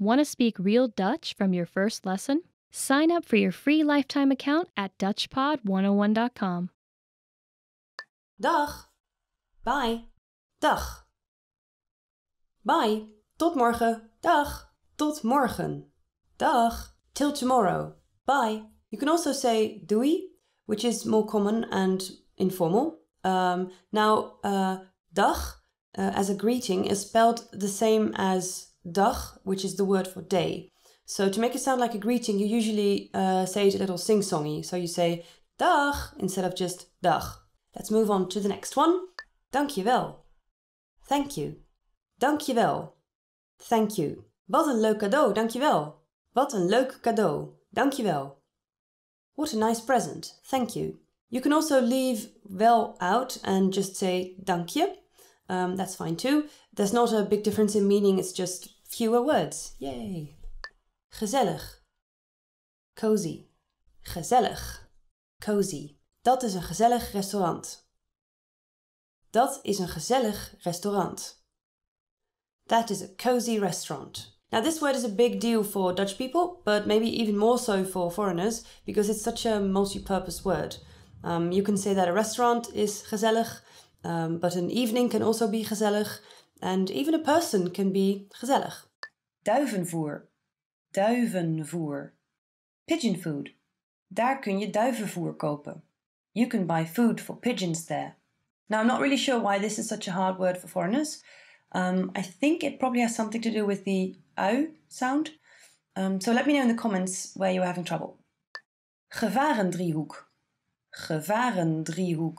Want to speak real Dutch from your first lesson? Sign up for your free lifetime account at DutchPod101.com. Dag. Bye. Dag. Bye. Tot morgen. Dag. Tot morgen. Dag. Till tomorrow. Bye. You can also say doei, which is more common and informal. Um, now, uh, dag uh, as a greeting is spelled the same as dag, which is the word for day. So to make it sound like a greeting, you usually uh, say it a little sing-songy. So you say dag instead of just dag. Let's move on to the next one. Dankjewel. Thank you. Dankjewel. Thank you. Wat een leuk cadeau, dankjewel. Wat een leuk cadeau, dankjewel. What a nice present, thank you. You can also leave wel out and just say dankje. Um, that's fine too. There's not a big difference in meaning, it's just Fewer words. Yay. Gezellig. Cozy. Gezellig. Cozy. Dat is een gezellig restaurant. Dat is een gezellig restaurant. That is a cozy restaurant. Now, this word is a big deal for Dutch people, but maybe even more so for foreigners because it's such a multi purpose word. Um, you can say that a restaurant is gezellig, um, but an evening can also be gezellig. And even a person can be gezellig. Duivenvoer. Duivenvoer. Pigeon food. Daar kun je duivenvoer kopen. You can buy food for pigeons there. Now, I'm not really sure why this is such a hard word for foreigners. Um, I think it probably has something to do with the au sound. Um, so let me know in the comments where you're having trouble. Gevarendriehoek. Gevarendriehoek.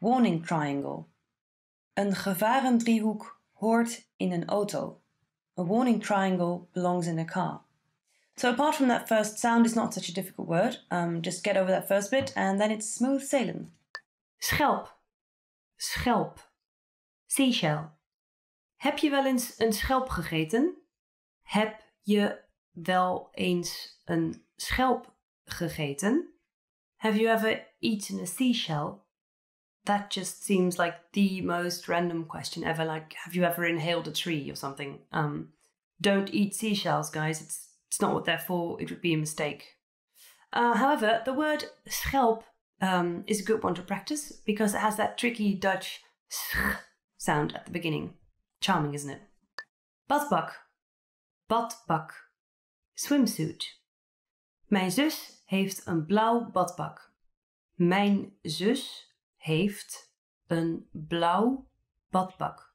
Warning triangle. Een gevarendriehoek hoort in een auto. A warning triangle belongs in a car. So, apart from that first sound, is not such a difficult word. Um, just get over that first bit and then it's smooth sailing. Schelp. Schelp. Seashell. Heb je wel eens een schelp gegeten? Heb je wel eens een schelp gegeten? Have you ever eaten a seashell? that just seems like the most random question ever. Like, have you ever inhaled a tree or something? Um, don't eat seashells, guys. It's it's not what they're for. It would be a mistake. Uh, however, the word schelp um, is a good one to practice because it has that tricky Dutch sound at the beginning. Charming, isn't it? Badbak. Badbak. Swimsuit. Mijn zus heeft een blauw badpak. Mijn zus heeft een blauw badpak.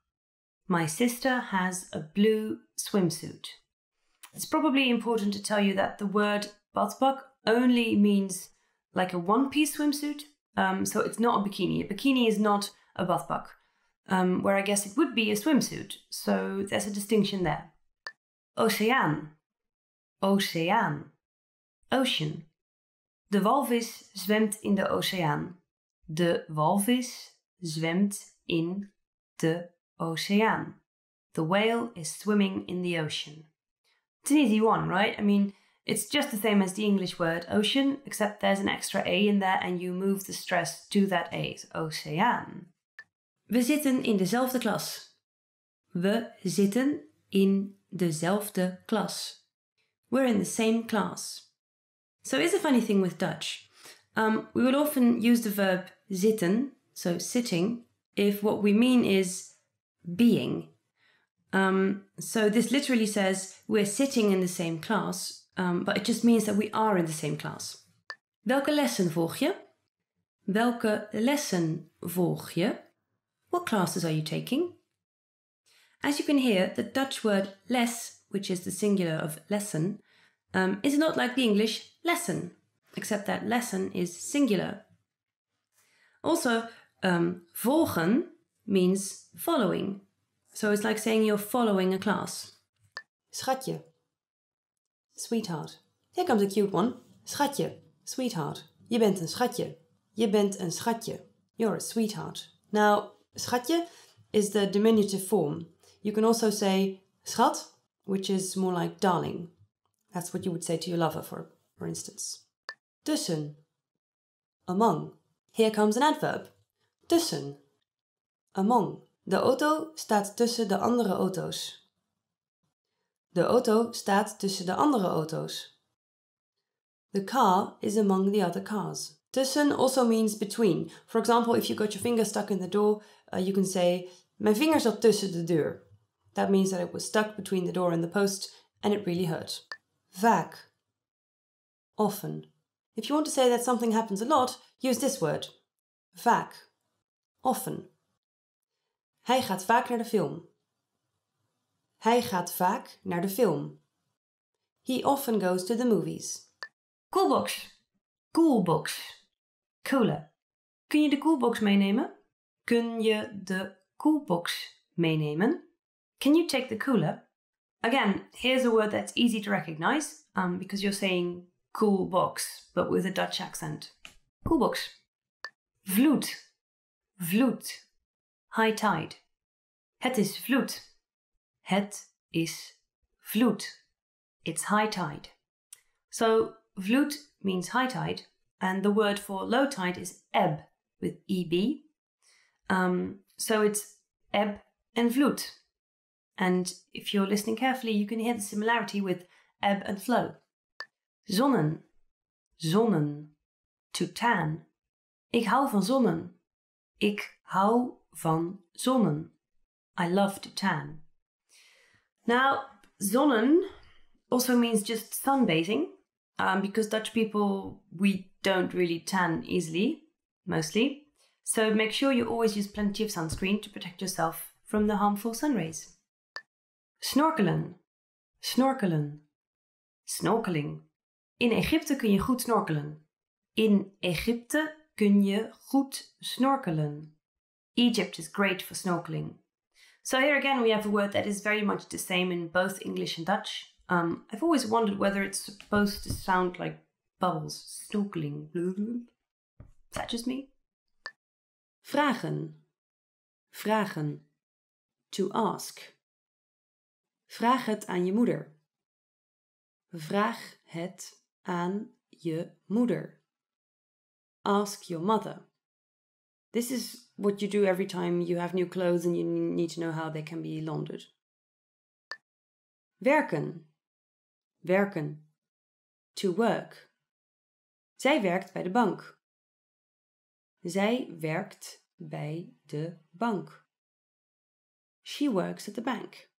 My sister has a blue swimsuit. It's probably important to tell you that the word badpak only means like a one piece swimsuit. Um, so it's not a bikini. A bikini is not a badpak, um, where I guess it would be a swimsuit. So there's a distinction there. Oceaan. Oceaan. Ocean. De walvis zwemt in de oceaan. De walvis zwemt in de oceaan. The whale is swimming in the ocean. It's an easy one, right? I mean, it's just the same as the English word ocean, except there's an extra A in there and you move the stress to that A, oceaan. We zitten in dezelfde klas. We zitten in dezelfde klas. We're in the same class. So it's a funny thing with Dutch. Um, we will often use the verb zitten, so sitting, if what we mean is being. Um, so this literally says we're sitting in the same class, um, but it just means that we are in the same class. Welke lessen volg je? Welke lessen volg je? What classes are you taking? As you can hear, the Dutch word les, which is the singular of lesson, um, is not like the English lesson, except that lesson is singular also, um, volgen means following. So it's like saying you're following a class. Schatje. Sweetheart. Here comes a cute one. Schatje. Sweetheart. Je bent een schatje. Je bent een schatje. You're a sweetheart. Now, schatje is the diminutive form. You can also say schat, which is more like darling. That's what you would say to your lover, for, for instance. Tussen. Among. Here comes an adverb. Tussen. Among. De auto staat tussen de andere auto's. De auto staat tussen de andere auto's. The car is among the other cars. Tussen also means between. For example, if you got your finger stuck in the door, uh, you can say, Mijn vinger zat tussen de deur. That means that it was stuck between the door and the post and it really hurt. Vaak. Often. If you want to say that something happens a lot, Use this word. Vaak. Often. Hij gaat vaak naar de film. Hij gaat vaak naar de film. He often goes to the movies. Coolbox. Coolbox. Cooler. Kun je de coolbox meenemen? Kun je de coolbox meenemen? Can you take the cooler? Again, here's a word that's easy to recognize um, because you're saying cool box, but with a Dutch accent. Koelbox. Vloed. Vloed. High tide. Het is vloed. Het is vloed. It's high tide. So vloed means high tide, and the word for low tide is ebb with eb. Um, so it's ebb and vloed. And if you're listening carefully, you can hear the similarity with ebb and flow. Zonnen, zonnen to tan. Ik hou van zonnen. Ik hou van zonnen. I love to tan. Now, zonnen also means just sunbathing, um, because Dutch people, we don't really tan easily, mostly. So make sure you always use plenty of sunscreen to protect yourself from the harmful sun rays. Snorkelen. Snorkelen. Snorkeling. In Egypte kun je goed snorkelen. In Egypte kun je goed snorkelen. Egypt is great for snorkeling. So here again we have a word that is very much the same in both English and Dutch. Um, I've always wondered whether it's supposed to sound like bubbles, snorkeling. Is that just me? Vragen. Vragen. To ask. Vraag het aan je moeder. Vraag het aan je moeder. ask your mother. This is what you do every time you have new clothes and you need to know how they can be laundered. Werken. Werken. To work. Zij werkt bij de bank. Zij werkt bij de bank. She works at the bank.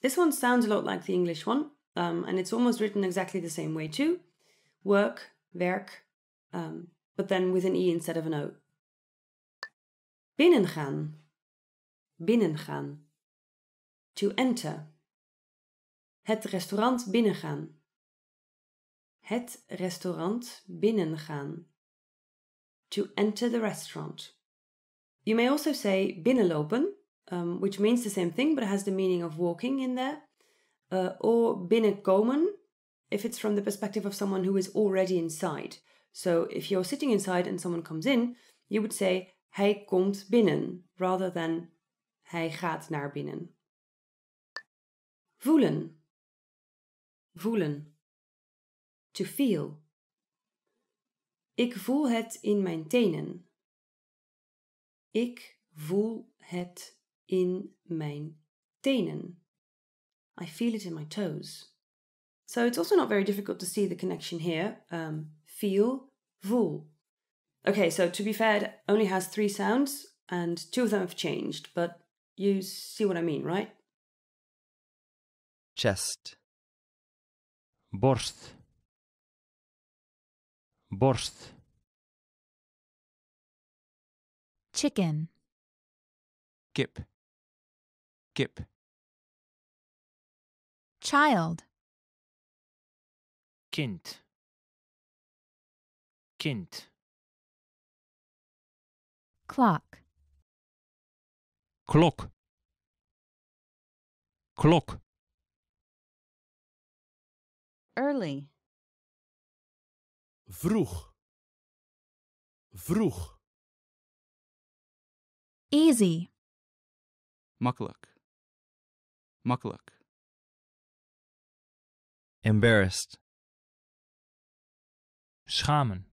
This one sounds a lot like the English one, um, and it's almost written exactly the same way too. Work, werk, um, but then with an E instead of an O. Binnengaan. Binnengaan. To enter. Het restaurant binnengaan. Het restaurant binnengaan. To enter the restaurant. You may also say binnenlopen, um, which means the same thing but it has the meaning of walking in there. Uh, or binnenkomen, if it's from the perspective of someone who is already inside. So if you're sitting inside and someone comes in, you would say hij komt binnen rather than hij gaat naar binnen. Voelen. Voelen. To feel. Ik voel het in mijn tenen. Ik voel het in mijn tenen. I feel it in my toes. So it's also not very difficult to see the connection here. Um, feel, voel. Okay, so to be fair, it only has three sounds, and two of them have changed, but you see what I mean, right? Chest. Borst. Borst. Chicken. Gip. Gip. Child. Kind. Kind. Clock. Clock. Clock. Early. Vroeg. Vroeg. Easy. Makkelijk. Makkelijk. Embarrassed. Schamen.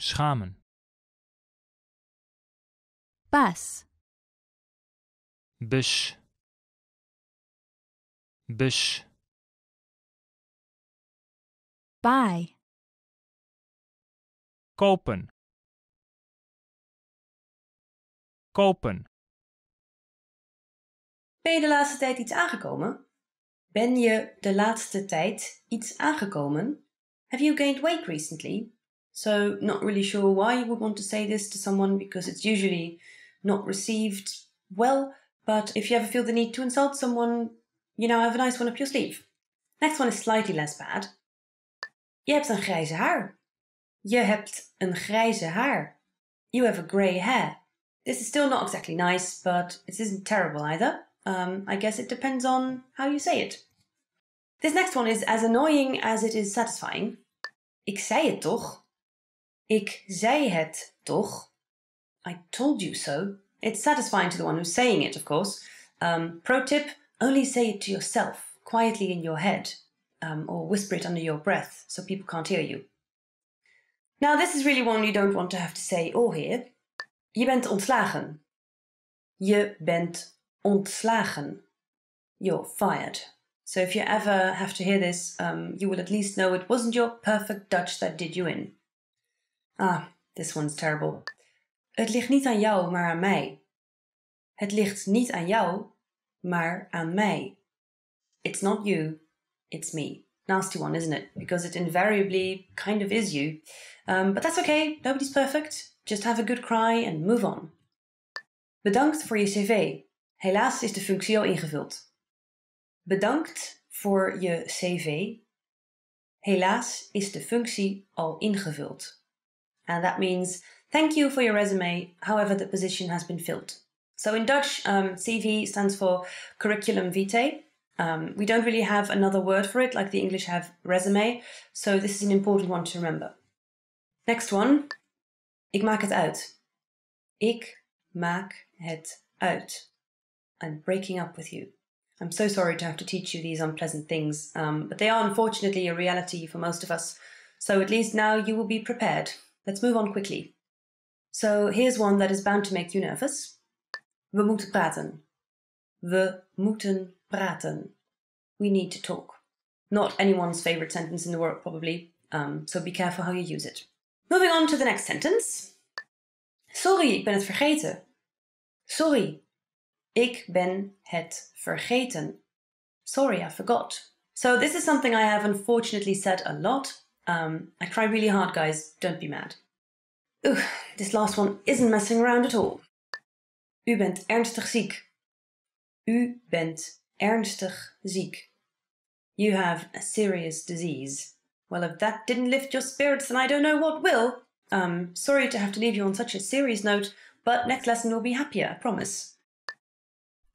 schamen. Bus. Bus. Bus. Buy. Kopen. Kopen. Ben je de laatste tijd iets aangekomen? Ben je de laatste tijd iets aangekomen? Have you gained weight recently? So, not really sure why you would want to say this to someone because it's usually not received well. But if you ever feel the need to insult someone, you now have a nice one up your sleeve. Next one is slightly less bad. Je hebt een grijze haar. Je hebt een grijze haar. You have a grey hair. This is still not exactly nice, but it isn't terrible either. Um, I guess it depends on how you say it. This next one is as annoying as it is satisfying. Ik zei het toch? Ik zei het toch? I told you so. It's satisfying to the one who's saying it, of course. Um, pro tip only say it to yourself, quietly in your head, um, or whisper it under your breath so people can't hear you. Now, this is really one you don't want to have to say or hear. Je bent ontslagen. Je bent ontslagen. You're fired. So if you ever have to hear this, um, you will at least know it wasn't your perfect Dutch that did you in. Ah, this one's terrible. Het ligt niet aan jou, maar aan mij. Het ligt niet aan jou, maar aan mij. It's not you, it's me. Nasty one, isn't it? Because it invariably kind of is you. Um, but that's okay, nobody's perfect. Just have a good cry and move on. Bedankt voor je cv. Helaas is de functie al ingevuld. Bedankt voor je cv. Helaas is de functie al ingevuld. And uh, that means thank you for your resume, however, the position has been filled. So in Dutch, um, CV stands for curriculum vitae. Um, we don't really have another word for it like the English have resume, so this is an important one to remember. Next one, ik maak het uit. Ik maak het uit. I'm breaking up with you. I'm so sorry to have to teach you these unpleasant things, um, but they are unfortunately a reality for most of us, so at least now you will be prepared. Let's move on quickly. So here's one that is bound to make you nervous. We moeten praten. We moeten praten. We need to talk. Not anyone's favorite sentence in the world, probably, um, so be careful how you use it. Moving on to the next sentence. Sorry, ik ben het vergeten. Sorry, ik ben het vergeten. Sorry, I forgot. So this is something I have unfortunately said a lot, um, I try really hard, guys. Don't be mad. Ugh, this last one isn't messing around at all. U bent ernstig ziek. U bent ernstig ziek. You have a serious disease. Well, if that didn't lift your spirits, then I don't know what will. Um, sorry to have to leave you on such a serious note, but next lesson will be happier, I promise.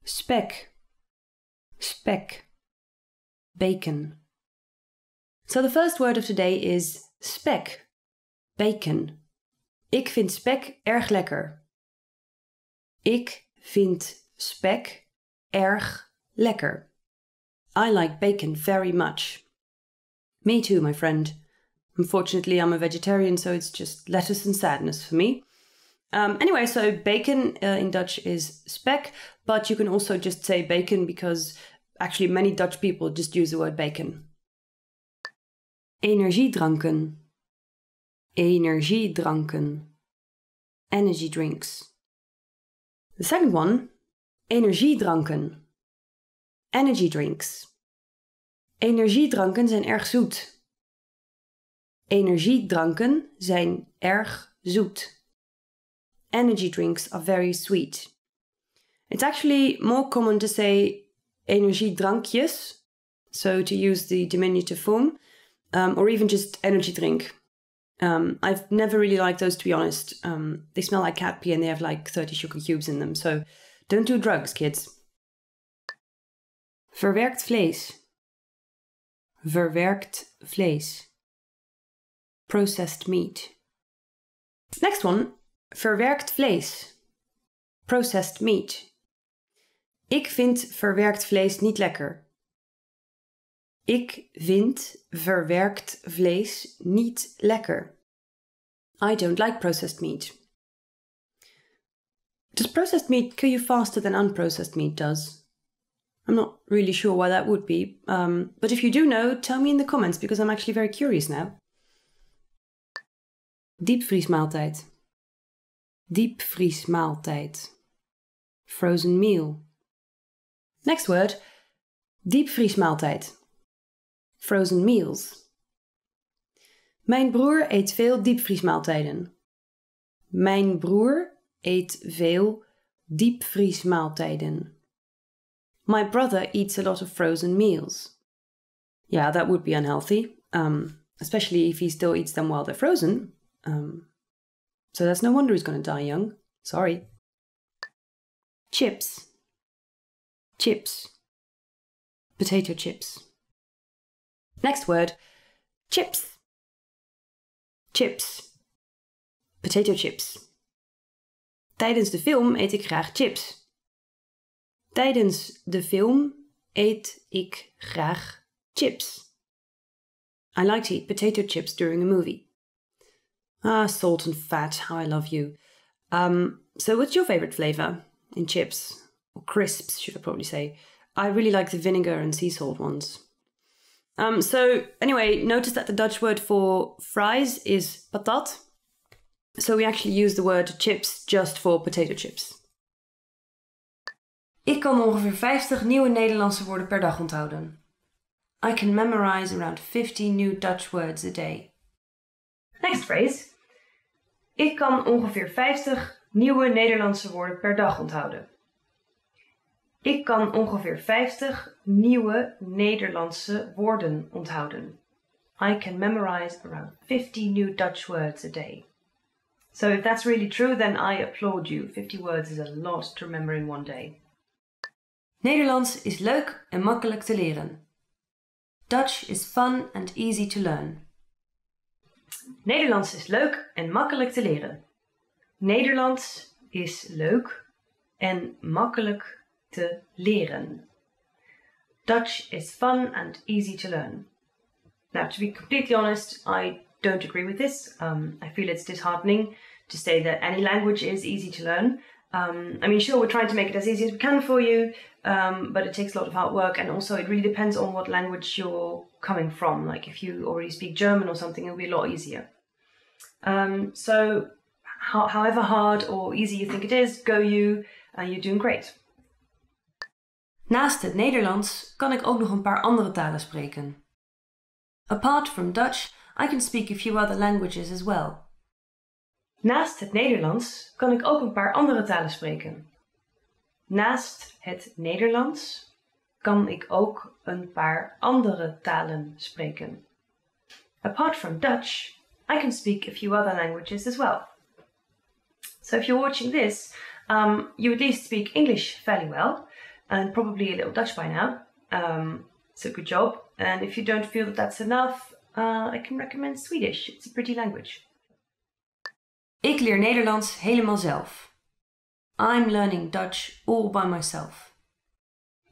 Speck. Speck. Bacon. So the first word of today is spek. Bacon. Ik vind spek erg lekker. Ik vind spek erg lekker. I like bacon very much. Me too, my friend. Unfortunately, I'm a vegetarian, so it's just lettuce and sadness for me. Um, anyway, so bacon uh, in Dutch is spek, but you can also just say bacon because actually many Dutch people just use the word bacon. Energiedranken. Energiedranken. Energy drinks. The second one, energiedranken. Energy drinks. Energiedranken zijn erg zoet. Energiedranken zijn erg zoet. Energy drinks are very sweet. It's actually more common to say energiedrankjes, so to use the diminutive form, um, or even just energy drink. Um, I've never really liked those, to be honest. Um, they smell like cat pee and they have like 30 sugar cubes in them. So don't do drugs, kids. Verwerkt vlees. Verwerkt vlees. Processed meat. Next one. Verwerkt vlees. Processed meat. Ik vind verwerkt vlees niet lekker. Ik vind verwerkt vlees niet lekker. I don't like processed meat. Does processed meat kill you faster than unprocessed meat does? I'm not really sure why that would be, um, but if you do know, tell me in the comments because I'm actually very curious now. Diepvriesmaaltijd. Diepvriesmaaltijd. Frozen meal. Next word, diepvriesmaaltijd frozen meals. Mijn broer eet veel diepvriesmaaltijden. Mijn broer eet veel diepvriesmaaltijden. My brother eats a lot of frozen meals. Yeah, that would be unhealthy, um, especially if he still eats them while they're frozen. Um, so that's no wonder he's going to die young. Sorry. Chips. Chips. Potato chips. Next word chips. Chips. Potato chips. Tijdens de film eet ik graag chips. Tijdens de film eet ik graag chips. I like to eat potato chips during a movie. Ah, salt and fat, how I love you. Um, so, what's your favorite flavor in chips? Or crisps, should I probably say. I really like the vinegar and sea salt ones. Um, so anyway, notice that the Dutch word for fries is patat. So we actually use the word chips just for potato chips. Ik kan ongeveer 50 nieuwe Nederlandse woorden per dag onthouden. I can memorize around 50 new Dutch words a day. Next phrase. Ik kan ongeveer 50 nieuwe Nederlandse woorden per dag onthouden. Ik kan ongeveer 50 nieuwe Nederlandse woorden onthouden. I can memorize around 50 new Dutch words a day. So if that's really true, then I applaud you. 50 words is a lot to remember in one day. Nederlands is leuk en makkelijk te leren. Dutch is fun and easy to learn. Nederlands is leuk en makkelijk te leren. Nederlands is leuk en makkelijk te leren. Dutch is fun and easy to learn. Now, to be completely honest, I don't agree with this. Um, I feel it's disheartening to say that any language is easy to learn. Um, I mean, sure, we're trying to make it as easy as we can for you, um, but it takes a lot of hard work, and also it really depends on what language you're coming from. Like, if you already speak German or something, it'll be a lot easier. Um, so, ho- however hard or easy you think it is, go you, and uh, you're doing great. Naast het Nederlands kan ik ook nog een paar andere talen spreken. Apart from Dutch, I can speak a few other languages as well. Naast het Nederlands kan ik ook een paar andere talen spreken. Naast het Nederlands kan ik ook een paar andere talen spreken. Apart from Dutch, I can speak a few other languages as well. So if you're watching this, um, you at least speak English fairly well. and probably a little Dutch by now. Um, so good job. And if you don't feel that that's enough, uh, I can recommend Swedish. It's a pretty language. Ik leer Nederlands helemaal zelf. I'm learning Dutch all by myself.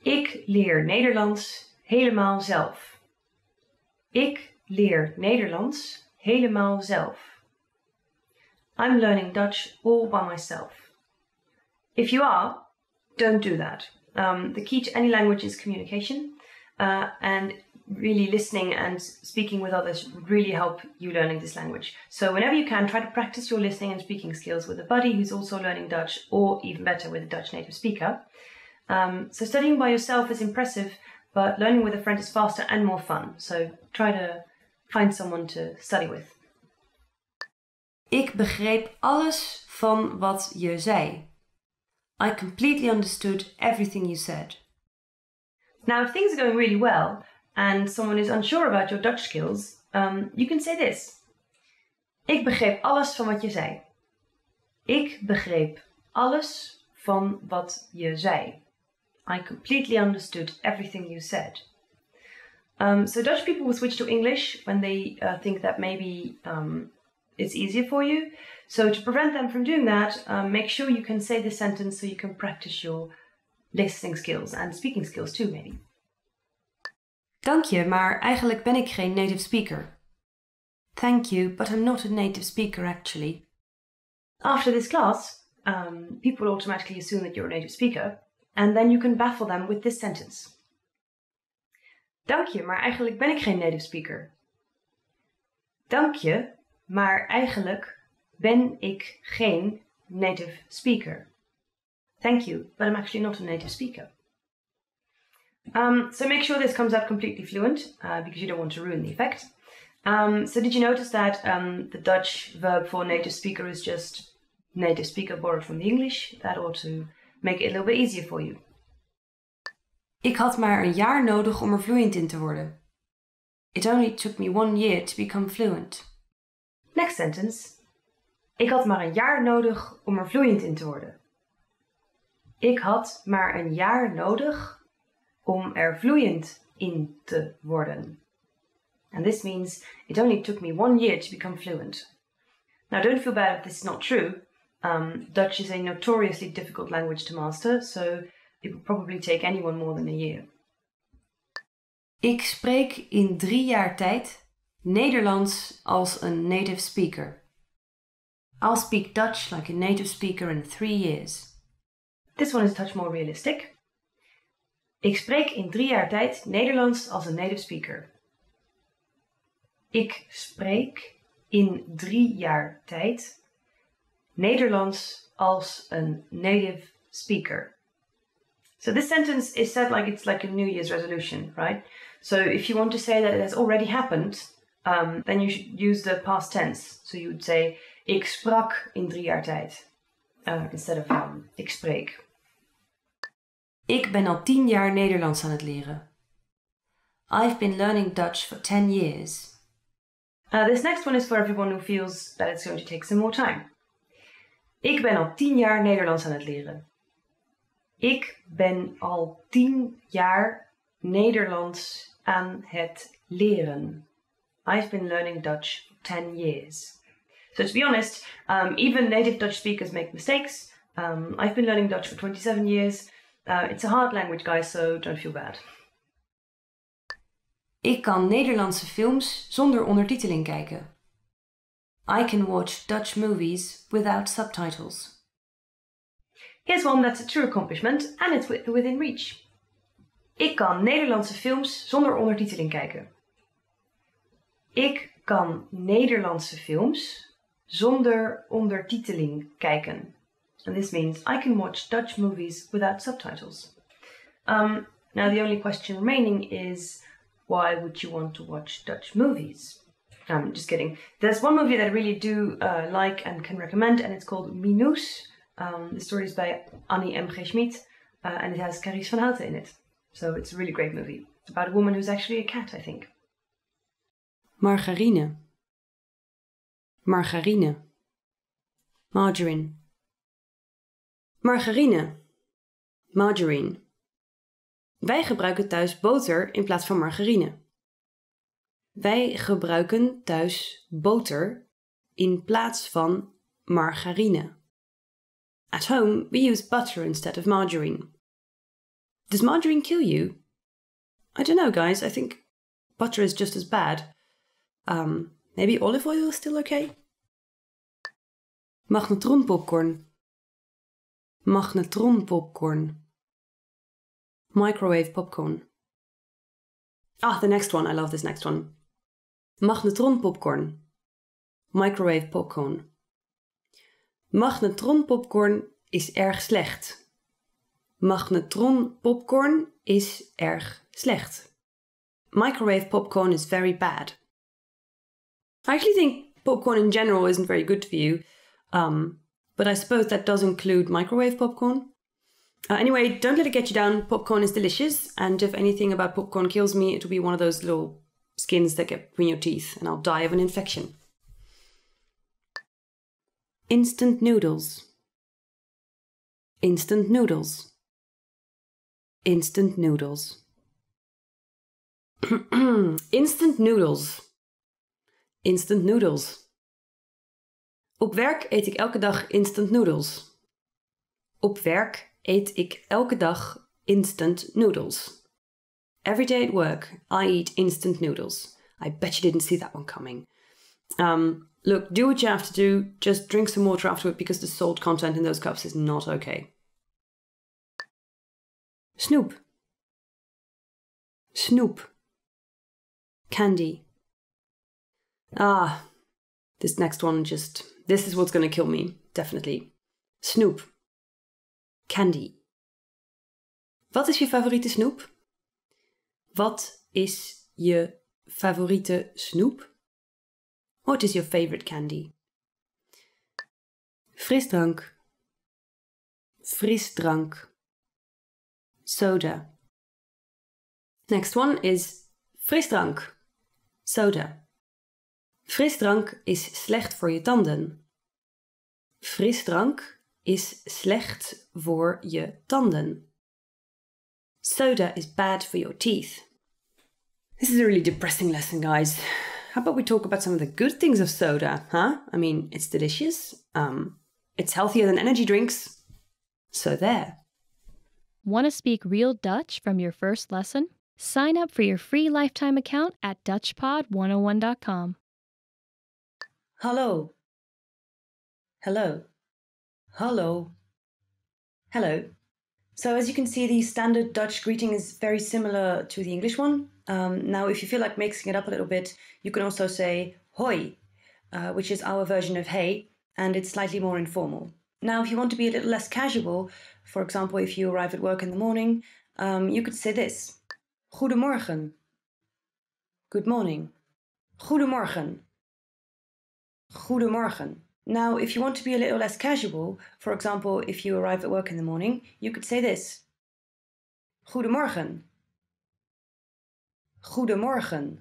Ik leer Nederlands helemaal zelf. Ik leer Nederlands helemaal zelf. I'm learning Dutch all by myself. If you are, don't do that. Um, the key to any language is communication, uh, and really listening and speaking with others really help you learning this language. So, whenever you can, try to practice your listening and speaking skills with a buddy who's also learning Dutch, or even better, with a Dutch native speaker. Um, so, studying by yourself is impressive, but learning with a friend is faster and more fun. So, try to find someone to study with. Ik begreep alles van wat je zei. I completely understood everything you said. Now, if things are going really well and someone is unsure about your Dutch skills, um, you can say this. Ik begreep alles van wat je zei. Ik begreep alles van wat je zei. I completely understood everything you said. Um, so Dutch people will switch to English when they uh, think that maybe um, it's easier for you. So to prevent them from doing that, um, make sure you can say the sentence so you can practice your listening skills and speaking skills too, maybe. Dank je, maar eigenlijk ben ik geen native speaker. Thank you, but I'm not a native speaker actually. After this class, um, people automatically assume that you're a native speaker, and then you can baffle them with this sentence. Dank je, maar eigenlijk ben ik geen native speaker. Dank je, maar eigenlijk ben ik geen native speaker. Thank you, but I'm actually not a native speaker. Um, so make sure this comes out completely fluent uh, because you don't want to ruin the effect. Um, so did you notice that um, the Dutch verb for native speaker is just native speaker borrowed from the English? That ought to make it a little bit easier for you. Ik had maar een jaar nodig om er fluent in te worden. It only took me one year to become fluent. Next sentence. Ik had maar een jaar nodig om er vloeiend in te worden. Ik had maar een jaar nodig om er vloeiend in te worden. And this means it only took me one year to become fluent. Now, don't feel bad if this is not true. Um, Dutch is a notoriously difficult language to master, so it will probably take anyone more than a year. Ik spreek in drie jaar tijd Nederlands als een native speaker. I'll speak Dutch like a native speaker in three years. This one is a touch more realistic. Ik spreek in drie jaar tijd Nederlands als een native speaker. Ik spreek in drie jaar tijd Nederlands als een native speaker. So this sentence is said like it's like a New Year's resolution, right? So if you want to say that it has already happened, um, then you should use the past tense. So you would say, Ik sprak in drie jaar tijd. Uh, instead of ik spreek. Ik ben al tien jaar Nederlands aan het leren. I've been learning Dutch for 10 years. Uh, this next one is for everyone who feels that it's going to take some more time. Ik ben al tien jaar Nederlands aan het leren. Ik ben al tien jaar Nederlands aan het leren. I've been learning Dutch for 10 years. So to be honest, um, even native Dutch speakers make mistakes. Um, I've been learning Dutch for 27 years. Uh, it's a hard language, guys, so don't feel bad. Ik kan Nederlandse films zonder ondertiteling kijken. I can watch Dutch movies without subtitles. Here's one that's a true accomplishment and it's within reach. Ik kan Nederlandse films zonder ondertiteling kijken. Ik kan Nederlandse films zonder ondertiteling kijken. And this means I can watch Dutch movies without subtitles. Um, now, the only question remaining is why would you want to watch Dutch movies? I'm um, just kidding. There's one movie that I really do uh, like and can recommend, and it's called Minus. Um, the story is by Annie M. G. Schmid, uh, and it has Carice van Houten in it. So it's a really great movie. It's about a woman who's actually a cat, I think. Margarine. Margarine. Margarine. Margarine. Margarine. Wij gebruiken thuis boter in plaats van margarine. Wij gebruiken thuis boter in plaats van margarine. At home, we use butter instead of margarine. Does margarine kill you? I don't know, guys. I think butter is just as bad. Um, Maybe olive oil is still okay? Magnetron popcorn. Magnetron popcorn. Microwave popcorn. Ah, the next one. I love this next one. Magnetron popcorn. Microwave popcorn. Magnetron popcorn is erg slecht. Magnetron popcorn is erg slecht. Microwave popcorn is very bad. I actually think popcorn in general isn't very good for you, um, but I suppose that does include microwave popcorn. Uh, anyway, don't let it get you down. Popcorn is delicious, and if anything about popcorn kills me, it'll be one of those little skins that get between your teeth, and I'll die of an infection. Instant noodles. Instant noodles. Instant noodles. Instant noodles. Instant noodles. Op werk eet ik elke dag instant noodles. Op werk eet ik elke dag instant noodles. Every day at work, I eat instant noodles. I bet you didn't see that one coming. Um, look, do what you have to do, just drink some water afterward because the salt content in those cups is not okay. Snoop. Snoop. Candy. Ah, this next one just. This is what's gonna kill me, definitely. Snoop. Candy. Wat is je favoriete snoep? Wat is je favoriete snoep? What is your favorite candy? Frisdrank. Frisdrank. Soda. Next one is frisdrank. Soda. Frisdrank is slecht voor je tanden. Frisdrank is slecht voor je tanden. Soda is bad for your teeth. This is a really depressing lesson, guys. How about we talk about some of the good things of soda, huh? I mean, it's delicious. Um, it's healthier than energy drinks. So there. Want to speak real Dutch from your first lesson? Sign up for your free lifetime account at DutchPod101.com. Hallo. Hello. Hallo. Hello. So as you can see, the standard Dutch greeting is very similar to the English one. Um, now, if you feel like mixing it up a little bit, you can also say hoi, uh, which is our version of hey, and it's slightly more informal. Now, if you want to be a little less casual, for example, if you arrive at work in the morning, um, you could say this. Goedemorgen. Good morning. Goedemorgen goedemorgen. Now, if you want to be a little less casual, for example, if you arrive at work in the morning, you could say this Goedemorgen. Goedemorgen.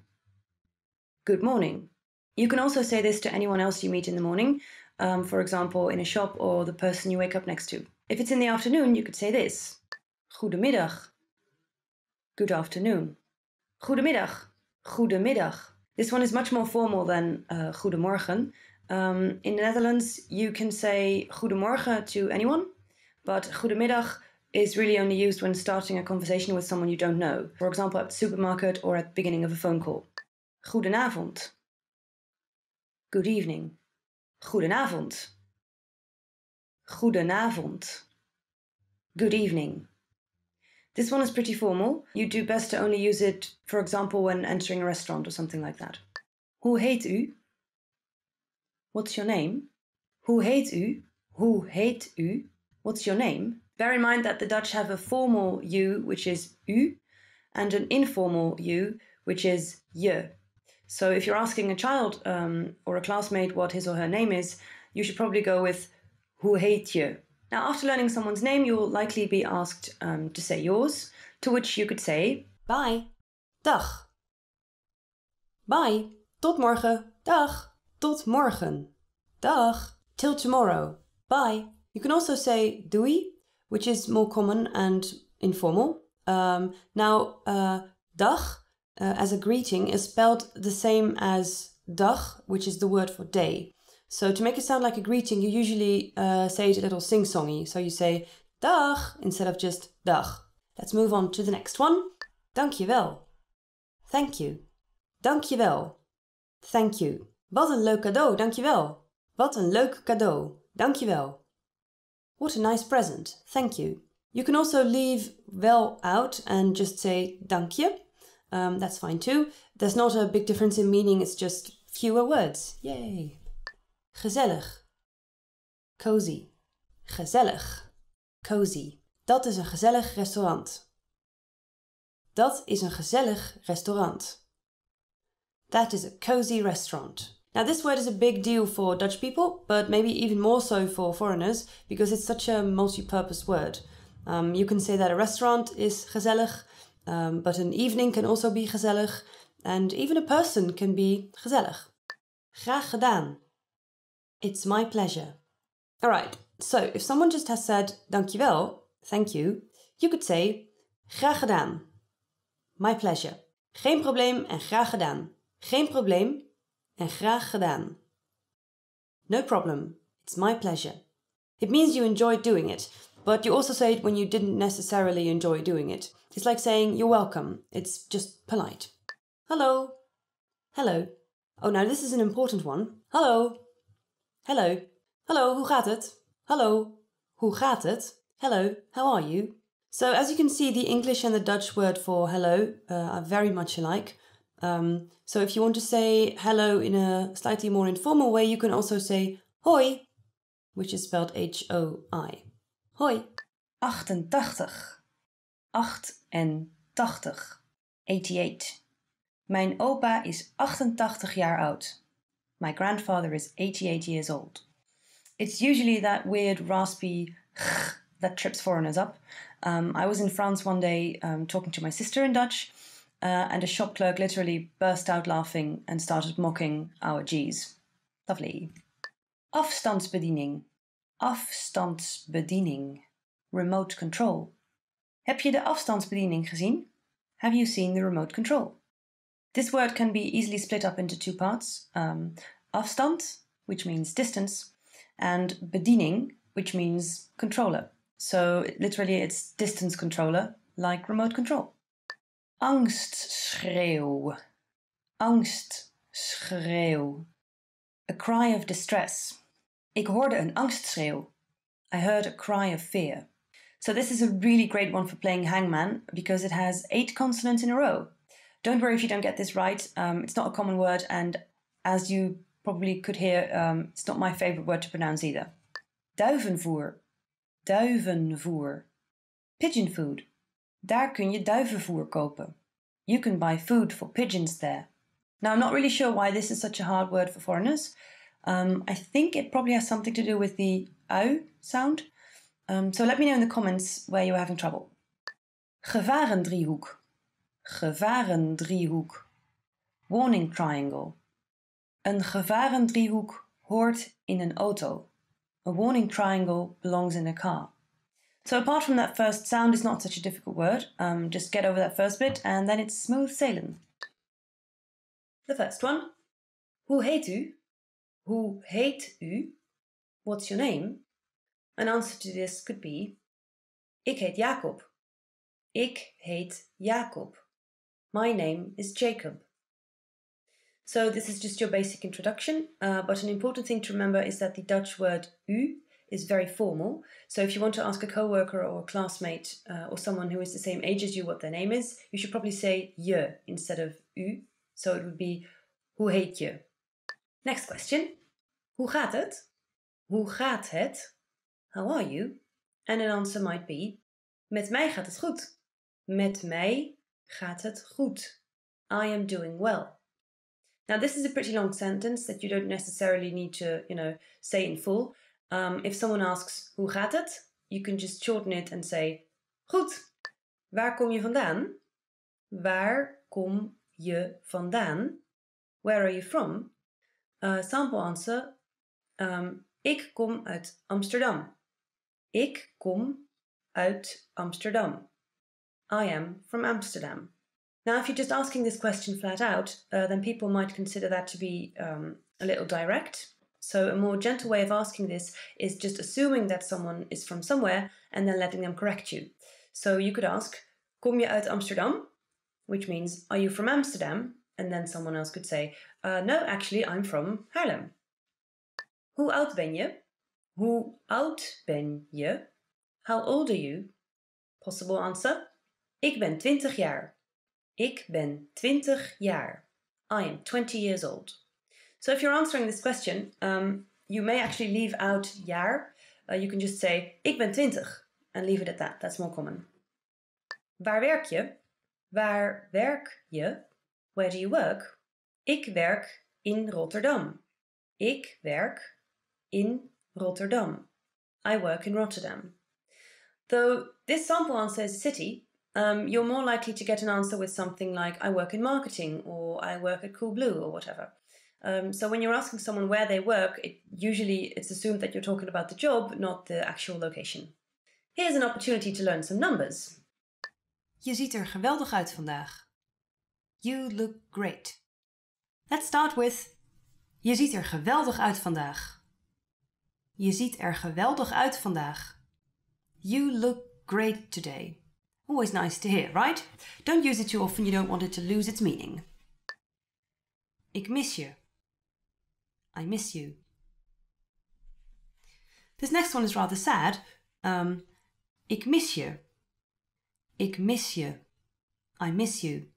Good morning. You can also say this to anyone else you meet in the morning, um, for example, in a shop or the person you wake up next to. If it's in the afternoon, you could say this Goedemiddag. Good afternoon. Goedemiddag. Goedemiddag. This one is much more formal than uh, goedemorgen. Um, in the Netherlands, you can say goedemorgen to anyone, but goedemiddag is really only used when starting a conversation with someone you don't know, for example, at the supermarket or at the beginning of a phone call. Goedenavond. Good evening. Goedenavond. Goedenavond. Good evening. This one is pretty formal. You do best to only use it, for example, when entering a restaurant or something like that. Who heet u? What's your name? Who heet u? Who heet u? What's your name? Bear in mind that the Dutch have a formal you, which is u, and an informal you, which is je. So if you're asking a child um, or a classmate what his or her name is, you should probably go with who heet je? Now, after learning someone's name, you'll likely be asked um, to say yours, to which you could say bye, dag. Bye, tot morgen, dag, tot morgen, dag, till tomorrow, bye. You can also say doei, which is more common and informal. Um, now, uh, dag uh, as a greeting is spelled the same as dag, which is the word for day. So to make it sound like a greeting, you usually uh, say it a little sing-songy. So you say dag instead of just dag. Let's move on to the next one. Dankjewel. Thank you. Dankjewel. Thank you. Wat een leuk cadeau, dankjewel. Wat een leuk cadeau, dankjewel. What a nice present, thank you. You can also leave wel out and just say dankje. Um, that's fine too. There's not a big difference in meaning, it's just fewer words. Yay! Gezellig. Cozy. Gezellig. Cozy. Dat is een gezellig restaurant. Dat is een gezellig restaurant. That is a cozy restaurant. Now, this word is a big deal for Dutch people, but maybe even more so for foreigners because it's such a multi purpose word. Um, you can say that a restaurant is gezellig, um, but an evening can also be gezellig, and even a person can be gezellig. Graag gedaan. It's my pleasure. All right, so if someone just has said dankjewel, thank you, you could say graag gedaan. My pleasure. Geen probleem en graag gedaan. Geen probleem en graag gedaan. No problem. It's my pleasure. It means you enjoyed doing it, but you also say it when you didn't necessarily enjoy doing it. It's like saying you're welcome. It's just polite. Hello. Hello. Oh, now this is an important one. Hello. Hello. Hello, hoe gaat het? Hello. Hoe gaat het? Hello, how are you? So, as you can see, the English and the Dutch word for hello uh, are very much alike. Um, so, if you want to say hello in a slightly more informal way, you can also say hoi, which is spelled H O I. Hoi. 88. 88. 88. Mijn opa is 88 jaar oud. My grandfather is 88 years old. It's usually that weird raspy that trips foreigners up. Um, I was in France one day um, talking to my sister in Dutch, uh, and a shop clerk literally burst out laughing and started mocking our G's. Lovely. Afstandsbediening. Afstandsbediening. Remote control. Heb je de afstandsbediening gezien? Have you seen the remote control? This word can be easily split up into two parts. Um, afstand, which means distance, and bediening, which means controller. So literally, it's distance controller, like remote control. Angstschreeuw. Angstschreeuw. A cry of distress. Ik hoorde een angstschreeuw. I heard a cry of fear. So this is a really great one for playing hangman because it has eight consonants in a row. Don't worry if you don't get this right. Um, it's not a common word, and as you probably could hear um, it's not my favorite word to pronounce either. Duivenvoer. Duivenvoer. Pigeon food. Daar kun je duivenvoer kopen. You can buy food for pigeons there. Now, I'm not really sure why this is such a hard word for foreigners. Um, I think it probably has something to do with the au sound. Um, so let me know in the comments where you're having trouble. Gevarendriehoek. Gevarendriehoek. Warning triangle. Een gevarendriehoek hoort in an auto. A warning triangle belongs in a car. So apart from that first sound, it's not such a difficult word. Um, just get over that first bit and then it's smooth sailing. The first one. Hoe heet u? Hoe heet u? What's your name? An answer to this could be Ik heet Jacob. Ik heet Jacob. My name is Jacob. So this is just your basic introduction, uh, but an important thing to remember is that the Dutch word u is very formal. So if you want to ask a coworker or a classmate uh, or someone who is the same age as you what their name is, you should probably say je instead of u. So it would be hoe heet je? Next question. Hoe gaat het? Hoe gaat het? How are you? And an answer might be Met mij gaat het goed. Met mij gaat het goed. I am doing well. Now, this is a pretty long sentence that you don't necessarily need to, you know, say in full. Um, if someone asks, hoe gaat het? You can just shorten it and say, goed. Waar kom je vandaan? Waar kom je vandaan? Where are you from? Uh, sample answer, um, ik kom uit Amsterdam. Ik kom uit Amsterdam. I am from Amsterdam. Now, if you're just asking this question flat out, uh, then people might consider that to be um, a little direct. So, a more gentle way of asking this is just assuming that someone is from somewhere and then letting them correct you. So, you could ask, Kom je uit Amsterdam? Which means, Are you from Amsterdam? And then someone else could say, uh, No, actually, I'm from Haarlem. Hoe oud ben je? Hoe oud ben je? How old are you? Possible answer. Ik ben 20 jaar. Ik ben 20 jaar. I am 20 years old. So if you're answering this question, um, you may actually leave out jaar. Uh, you can just say ik ben 20 and leave it at that. That's more common. Waar werk je? Waar werk je? Where do you work? Ik werk in Rotterdam. Ik werk in Rotterdam. I work in Rotterdam. Though this sample answers city, um, you're more likely to get an answer with something like, I work in marketing or I work at Cool Blue or whatever. Um, so when you're asking someone where they work, it, usually it's assumed that you're talking about the job, not the actual location. Here's an opportunity to learn some numbers. Je ziet er geweldig uit vandaag. You look great. Let's start with Je ziet er geweldig uit vandaag. Je ziet er geweldig uit vandaag. You look great today. Always nice to hear, right? Don't use it too often, you don't want it to lose its meaning. Ik mis je. I miss you. This next one is rather sad. Um, ik mis je. Ik mis je. I miss you.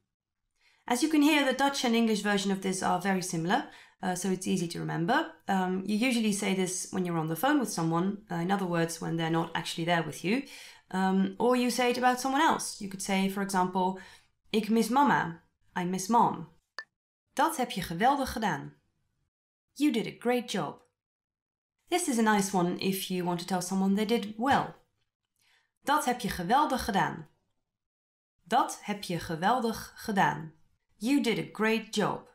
As you can hear, the Dutch and English version of this are very similar, uh, so it's easy to remember. Um, you usually say this when you're on the phone with someone, uh, in other words, when they're not actually there with you. Um, or you say it about someone else. You could say, for example, ik mis mama. I miss mom. Dat heb je geweldig gedaan. You did a great job. This is a nice one if you want to tell someone they did well. Dat heb je geweldig gedaan. Dat heb je geweldig gedaan. You did a great job.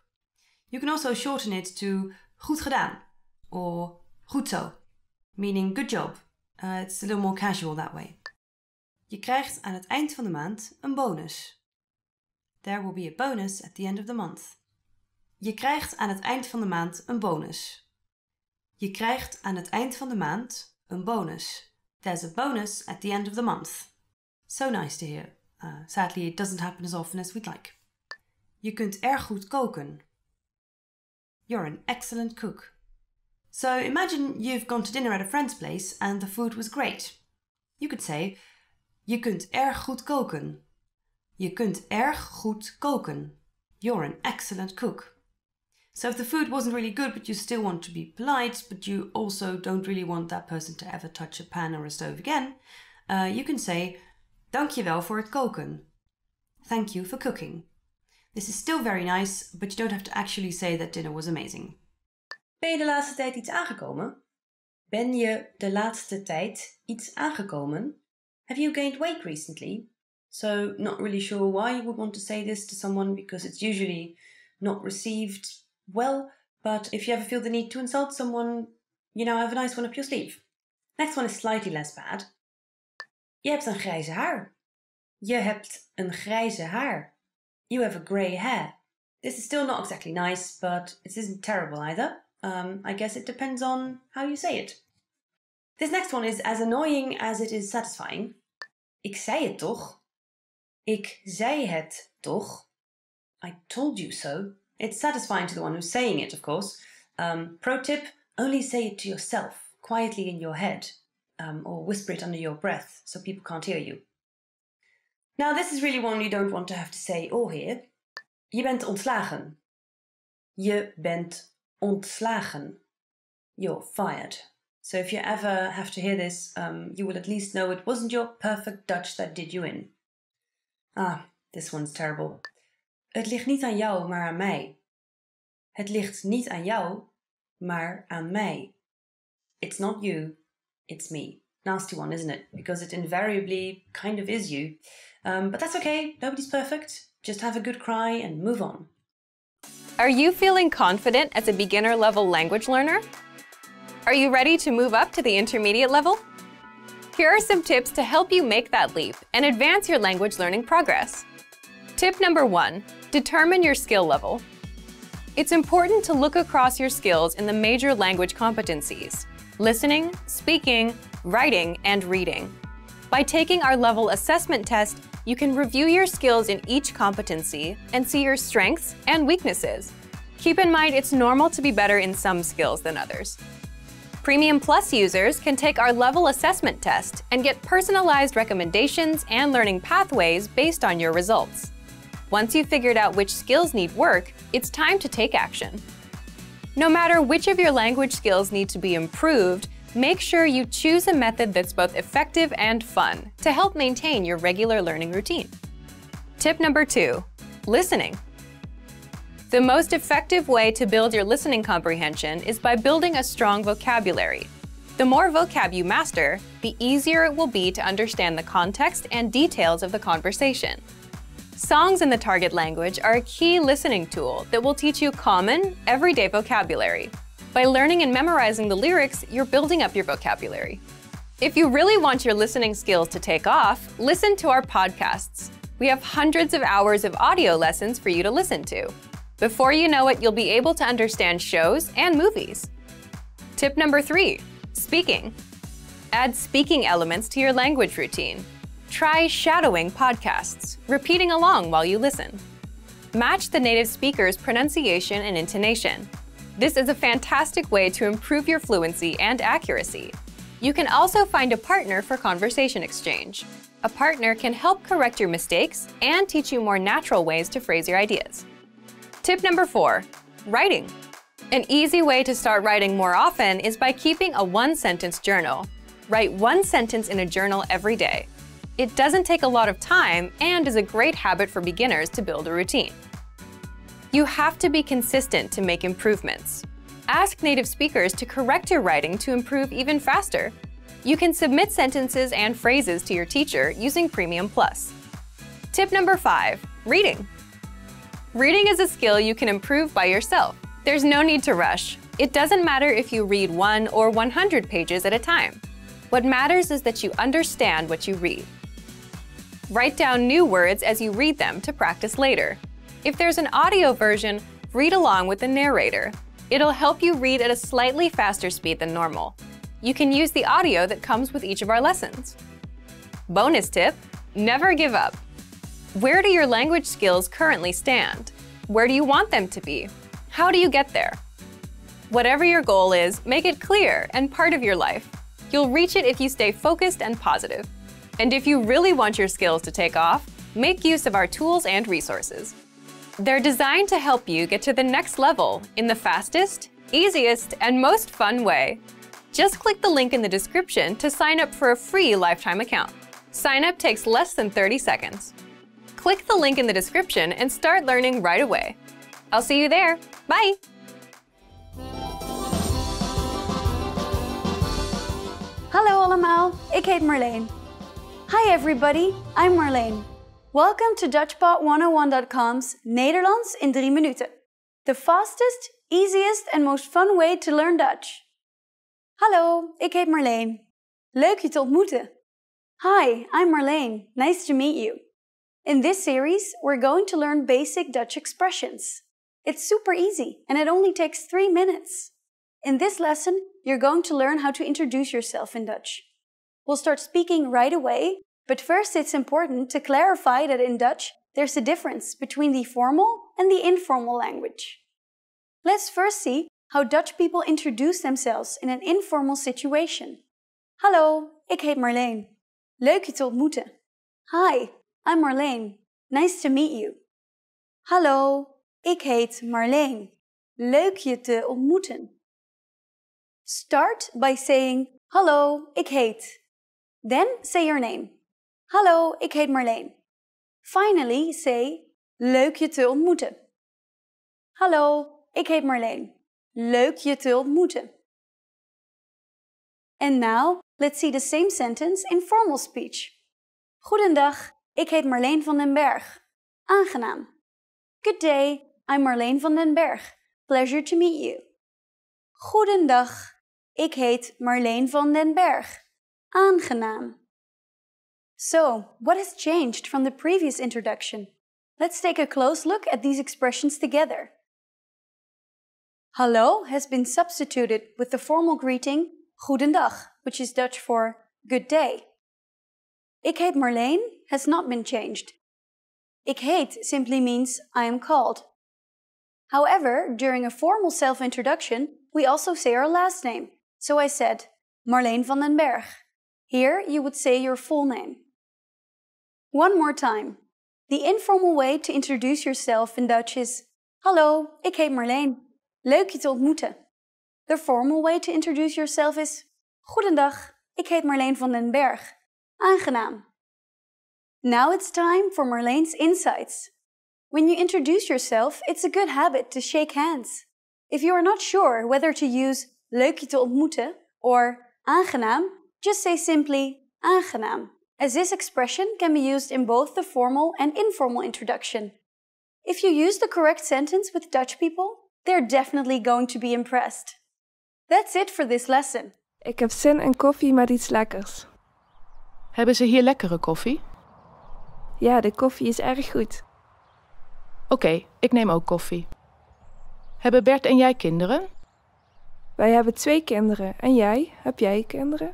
You can also shorten it to goed gedaan or goed zo, meaning good job. Uh, it's a little more casual that way. Je krijgt aan het eind van de maand een bonus. There will be a bonus at the end of the month. Je krijgt aan het eind van de maand een bonus. Je krijgt aan het eind van de maand een bonus. There's a bonus at the end of the month. So nice to hear. Uh, sadly, it doesn't happen as often as we'd like. Je kunt erg goed koken. You're an excellent cook. So imagine you've gone to dinner at a friend's place and the food was great. You could say, je kunt erg goed koken. Je kunt erg goed koken. You're an excellent cook. So if the food wasn't really good, but you still want to be polite, but you also don't really want that person to ever touch a pan or a stove again, uh, you can say, Dankjewel voor het koken. Thank you for cooking. This is still very nice, but you don't have to actually say that dinner was amazing. Ben je de laatste tijd iets aangekomen? Ben je de laatste tijd iets aangekomen? Have you gained weight recently? So, not really sure why you would want to say this to someone because it's usually not received well, but if you ever feel the need to insult someone, you now have a nice one up your sleeve. Next one is slightly less bad. Je hebt een grijze haar. Je hebt een grijze haar. You have a grey hair. This is still not exactly nice, but it isn't terrible either. Um, I guess it depends on how you say it. This next one is as annoying as it is satisfying. Ik zei het toch? Ik zei het toch? I told you so. It's satisfying to the one who's saying it, of course. Um, pro tip only say it to yourself, quietly in your head, um, or whisper it under your breath so people can't hear you. Now, this is really one you don't want to have to say or hear. Je bent ontslagen. Je bent ontslagen. You're fired. So if you ever have to hear this, um, you will at least know it wasn't your perfect Dutch that did you in. Ah, this one's terrible. Het ligt niet aan jou, maar aan mij. Het ligt niet aan jou, maar aan mij. It's not you, it's me. Nasty one, isn't it? Because it invariably kind of is you. Um, but that's okay, nobody's perfect. Just have a good cry and move on. Are you feeling confident as a beginner level language learner? Are you ready to move up to the intermediate level? Here are some tips to help you make that leap and advance your language learning progress. Tip number one, determine your skill level. It's important to look across your skills in the major language competencies, listening, speaking, writing, and reading. By taking our level assessment test, you can review your skills in each competency and see your strengths and weaknesses. Keep in mind it's normal to be better in some skills than others, Premium Plus users can take our level assessment test and get personalized recommendations and learning pathways based on your results. Once you've figured out which skills need work, it's time to take action. No matter which of your language skills need to be improved, make sure you choose a method that's both effective and fun to help maintain your regular learning routine. Tip number two, listening. The most effective way to build your listening comprehension is by building a strong vocabulary. The more vocab you master, the easier it will be to understand the context and details of the conversation. Songs in the target language are a key listening tool that will teach you common, everyday vocabulary. By learning and memorizing the lyrics, you're building up your vocabulary. If you really want your listening skills to take off, listen to our podcasts. We have hundreds of hours of audio lessons for you to listen to. Before you know it, you'll be able to understand shows and movies. Tip number three, speaking. Add speaking elements to your language routine. Try shadowing podcasts, repeating along while you listen. Match the native speaker's pronunciation and intonation. This is a fantastic way to improve your fluency and accuracy. You can also find a partner for conversation exchange. A partner can help correct your mistakes and teach you more natural ways to phrase your ideas. Tip number four, writing. An easy way to start writing more often is by keeping a one-sentence journal. Write one sentence in a journal every day. It doesn't take a lot of time and is a great habit for beginners to build a routine. You have to be consistent to make improvements. Ask native speakers to correct your writing to improve even faster. You can submit sentences and phrases to your teacher using Premium Plus. Tip number five, reading. Reading is a skill you can improve by yourself. There's no need to rush. It doesn't matter if you read one or 100 pages at a time. What matters is that you understand what you read. Write down new words as you read them to practice later. If there's an audio version, read along with the narrator. It'll help you read at a slightly faster speed than normal. You can use the audio that comes with each of our lessons. Bonus tip, never give up. Where do your language skills currently stand? Where do you want them to be? How do you get there? Whatever your goal is, make it clear and part of your life. You'll reach it if you stay focused and positive. And if you really want your skills to take off, make use of our tools and resources. They're designed to help you get to the next level in the fastest, easiest, and most fun way. Just click the link in the description to sign up for a free lifetime account. Sign up takes less than 30 seconds click the link in the description and start learning right away. I'll see you there. Bye! Hallo allemaal, ik heet Marleen. Hi everybody, I'm Marleen. Welcome to DutchPod101.com's Nederlands in 3 minuten. The fastest, easiest and most fun way to learn Dutch. Hallo, ik heet Marleen. Leuk je te ontmoeten. Hi, I'm Marleen. Nice to meet you. In this series, we're going to learn basic Dutch expressions. It's super easy and it only takes three minutes. In this lesson, you're going to learn how to introduce yourself in Dutch. We'll start speaking right away, but first it's important to clarify that in Dutch, there's a difference between the formal and the informal language. Let's first see how Dutch people introduce themselves in an informal situation. Hallo, ik heet Marleen. Leuk je te ontmoeten. Hi, I'm Marleen. Nice to meet you. Hallo, ik heet Marleen. Leuk je te ontmoeten. Start by saying Hallo, ik heet. Then say your name. Hallo, ik heet Marleen. Finally say Leuk je te ontmoeten. Hallo, ik heet Marleen. Leuk je te ontmoeten. And now, let's see the same sentence in formal speech. Goedendag, ik heet Marleen van den Berg. Aangenaam. Good day, I'm Marleen van den Berg. Pleasure to meet you. Goedendag, ik heet Marleen van den Berg. Aangenaam. So, what has changed from the previous introduction? Let's take a close look at these expressions together. Hallo has been substituted with the formal greeting goedendag, which is Dutch for good day. Ik heet Marleen has not been changed. Ik heet simply means I am called. However, during a formal self introduction, we also say our last name. So I said, Marleen van den Berg. Here you would say your full name. One more time. The informal way to introduce yourself in Dutch is Hallo, ik heet Marleen. Leuk je te ontmoeten. The formal way to introduce yourself is Goedendag, ik heet Marleen van den Berg. Aangenaam. Now it's time for Merlaine's insights. When you introduce yourself, it's a good habit to shake hands. If you are not sure whether to use leuk je te ontmoeten or aangenaam, just say simply aangenaam, as this expression can be used in both the formal and informal introduction. If you use the correct sentence with Dutch people, they're definitely going to be impressed. That's it for this lesson. Ik heb zin in koffie, maar iets lekkers. Hebben ze hier lekkere koffie? Ja, de koffie is erg goed. Oké, ik neem ook koffie. Hebben Bert en jij kinderen? Wij hebben twee kinderen. En jij? Heb jij kinderen?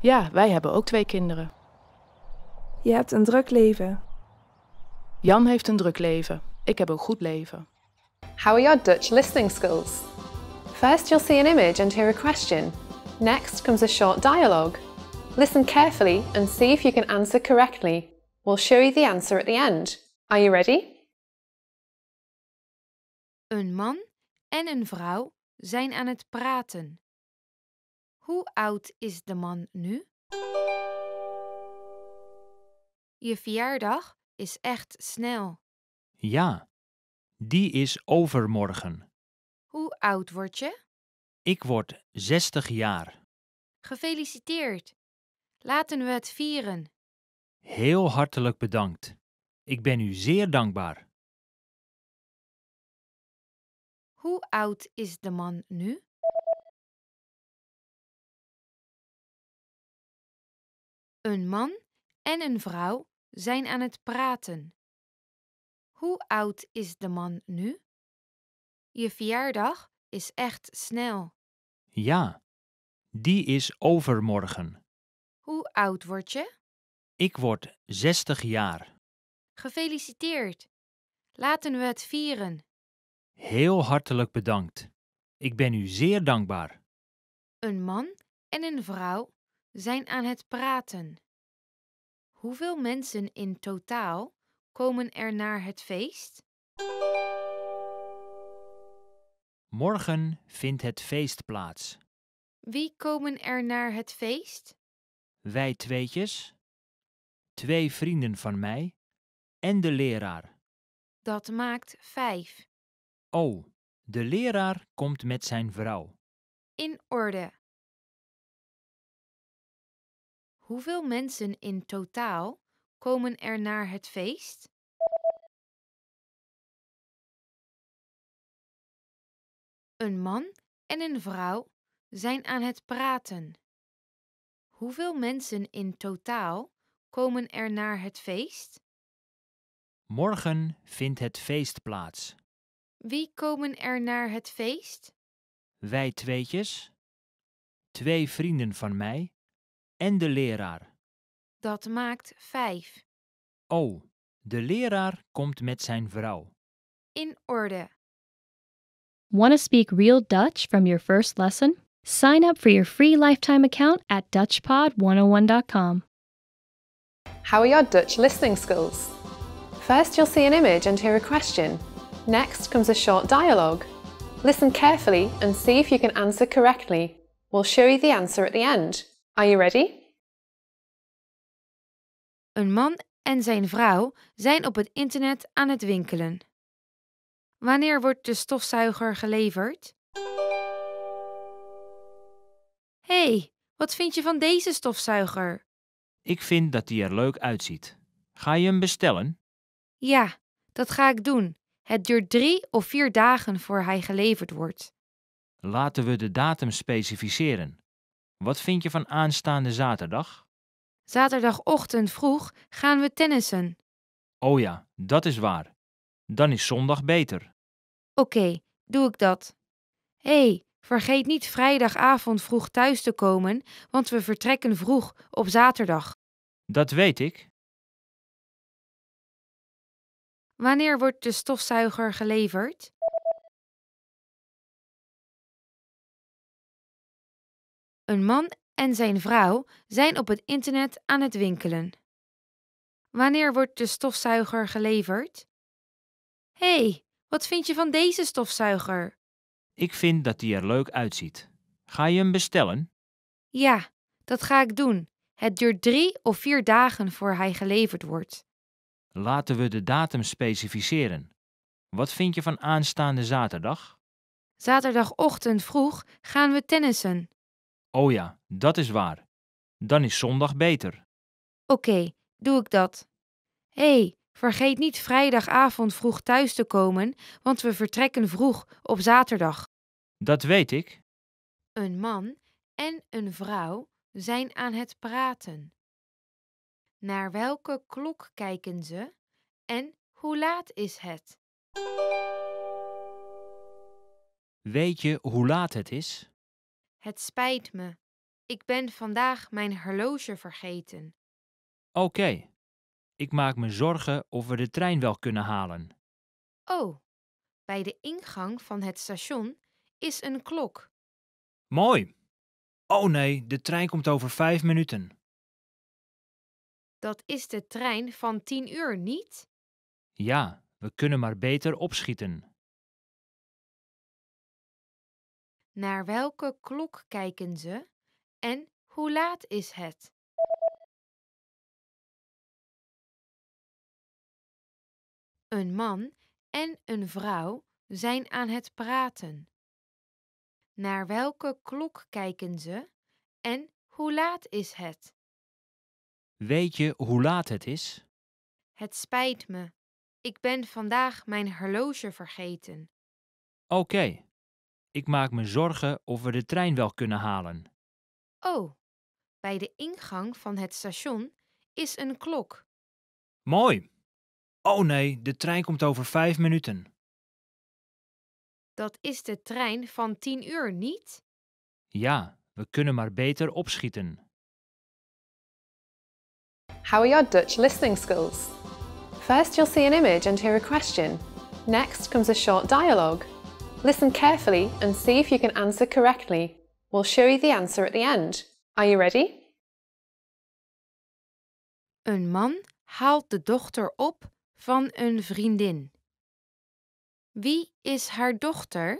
Ja, wij hebben ook twee kinderen. Je hebt een druk leven. Jan heeft een druk leven. Ik heb een goed leven. How are your Dutch listening skills? First you'll see an image and hear a question. Next comes a short dialogue. Listen carefully and see if you can answer correctly. We'll show you the answer at the end. Are you ready? Een man en een vrouw zijn aan het praten. Hoe oud is de man nu? Je verjaardag is echt snel. Ja, die is overmorgen. Hoe oud word je? Ik word 60 jaar. Gefeliciteerd. Laten we het vieren heel hartelijk bedankt. Ik ben u zeer dankbaar. Hoe oud is de man nu? Een man en een vrouw zijn aan het praten. Hoe oud is de man nu? Je verjaardag is echt snel. Ja, die is overmorgen. Hoe oud word je? Ik word 60 jaar. Gefeliciteerd. Laten we het vieren. Heel hartelijk bedankt. Ik ben u zeer dankbaar. Een man en een vrouw zijn aan het praten. Hoeveel mensen in totaal komen er naar het feest? Morgen vindt het feest plaats. Wie komen er naar het feest? Wij tweetjes, twee vrienden van mij en de leraar. Dat maakt vijf. Oh, de leraar komt met zijn vrouw. In orde. Hoeveel mensen in totaal komen er naar het feest? Een man en een vrouw zijn aan het praten. Hoeveel mensen in totaal komen er naar het feest? Morgen vindt het feest plaats. Wie komen er naar het feest? Wij tweetjes, twee vrienden van mij en de leraar. Dat maakt vijf. Oh, de leraar komt met zijn vrouw. In orde. Want to speak real Dutch from your first lesson? Sign up for your free lifetime account at DutchPod101.com. How are your Dutch listening skills? First, you'll see an image and hear a question. Next comes a short dialogue. Listen carefully and see if you can answer correctly. We'll show you the answer at the end. Are you ready? Een man en zijn vrouw zijn op het internet aan het winkelen. Wanneer wordt de stofzuiger geleverd? hey, wat vind je van deze stofzuiger? Ik vind dat die er leuk uitziet. Ga je hem bestellen? Ja, dat ga ik doen. Het duurt drie of vier dagen voor hij geleverd wordt. Laten we de datum specificeren. Wat vind je van aanstaande zaterdag? Zaterdagochtend vroeg gaan we tennissen. Oh ja, dat is waar. Dan is zondag beter. Oké, doe ik dat. Hé, hey, Vergeet niet vrijdagavond vroeg thuis te komen, want we vertrekken vroeg op zaterdag. Dat weet ik. Wanneer wordt de stofzuiger geleverd? Een man en zijn vrouw zijn op het internet aan het winkelen. Wanneer wordt de stofzuiger geleverd? hey, wat vind je van deze stofzuiger? Ik vind dat die er leuk uitziet. Ga je hem bestellen? Ja, dat ga ik doen. Het duurt drie of vier dagen voor hij geleverd wordt. Laten we de datum specificeren. Wat vind je van aanstaande zaterdag? Zaterdagochtend vroeg gaan we tennissen. Oh ja, dat is waar. Dan is zondag beter. Oké, doe ik dat. Hé, hey, vergeet niet vrijdagavond vroeg thuis te komen, want we vertrekken vroeg op zaterdag. Dat weet ik. Een man en een vrouw zijn aan het praten. Naar welke klok kijken ze en hoe laat is het? Weet je hoe laat het is? Het spijt me. Ik ben vandaag mijn horloge vergeten. Oké. Ik maak me zorgen of we de trein wel kunnen halen. Oh, bij de ingang van het station is een klok? Mooi. Oh nee, de trein komt over vijf minuten. Dat is de trein van tien uur, niet? Ja, we kunnen maar beter opschieten. Naar welke klok kijken ze en hoe laat is het? Een man en een vrouw zijn aan het praten. Naar welke klok kijken ze? En hoe laat is het? Weet je hoe laat het is? Het spijt me. Ik ben vandaag mijn horloge vergeten. Oké. Ik maak me zorgen of we de trein wel kunnen halen. Oh, bij de ingang van het station is een klok. Mooi. Oh nee, de trein komt over vijf minuten. Dat is de trein van tien uur, niet? Ja, we kunnen maar beter opschieten. How are your Dutch listening skills? First you'll see an image and hear a question. Next comes a short dialogue. Listen carefully and see if you can answer correctly. We'll show you the answer at the end. Are you ready? Een man haalt de dochter op van een vriendin. Wie is haar dochter?